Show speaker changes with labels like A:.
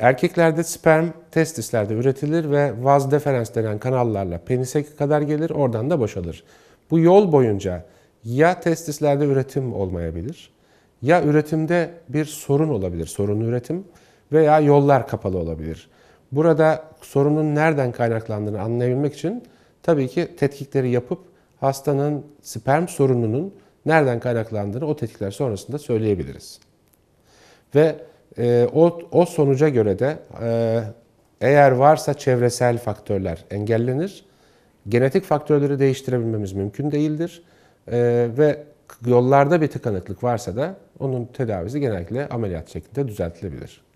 A: Erkeklerde sperm testislerde üretilir ve vaz deferens denen kanallarla penise kadar gelir, oradan da boşalır. Bu yol boyunca ya testislerde üretim olmayabilir, ya üretimde bir sorun olabilir, sorunlu üretim veya yollar kapalı olabilir. Burada sorunun nereden kaynaklandığını anlayabilmek için tabii ki tetkikleri yapıp hastanın sperm sorununun nereden kaynaklandığını o tetkikler sonrasında söyleyebiliriz. Ve e, o, o sonuca göre de e, eğer varsa çevresel faktörler engellenir. Genetik faktörleri değiştirebilmemiz mümkün değildir. E, ve yollarda bir tıkanıklık varsa da onun tedavisi genellikle ameliyat şeklinde düzeltilebilir.